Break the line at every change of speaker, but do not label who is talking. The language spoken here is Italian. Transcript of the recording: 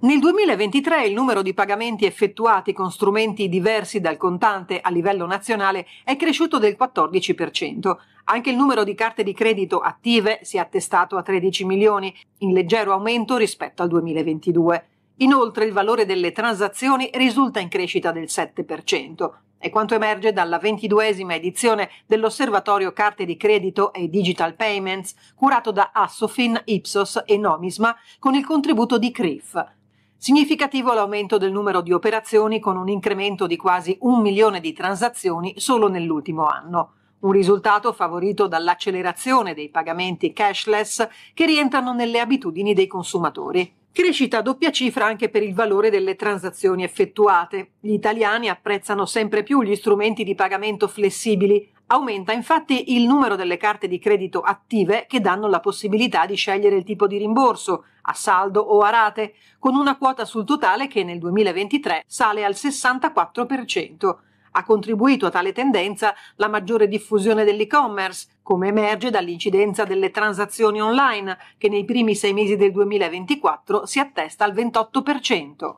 Nel 2023 il numero di pagamenti effettuati con strumenti diversi dal contante a livello nazionale è cresciuto del 14%. Anche il numero di carte di credito attive si è attestato a 13 milioni, in leggero aumento rispetto al 2022. Inoltre il valore delle transazioni risulta in crescita del 7%. È quanto emerge dalla ventiduesima edizione dell'Osservatorio Carte di Credito e Digital Payments, curato da Assofin, Ipsos e Nomisma, con il contributo di CRIF. Significativo l'aumento del numero di operazioni con un incremento di quasi un milione di transazioni solo nell'ultimo anno. Un risultato favorito dall'accelerazione dei pagamenti cashless che rientrano nelle abitudini dei consumatori. Crescita a doppia cifra anche per il valore delle transazioni effettuate. Gli italiani apprezzano sempre più gli strumenti di pagamento flessibili, Aumenta infatti il numero delle carte di credito attive che danno la possibilità di scegliere il tipo di rimborso, a saldo o a rate, con una quota sul totale che nel 2023 sale al 64%. Ha contribuito a tale tendenza la maggiore diffusione dell'e-commerce, come emerge dall'incidenza delle transazioni online, che nei primi sei mesi del 2024 si attesta al 28%.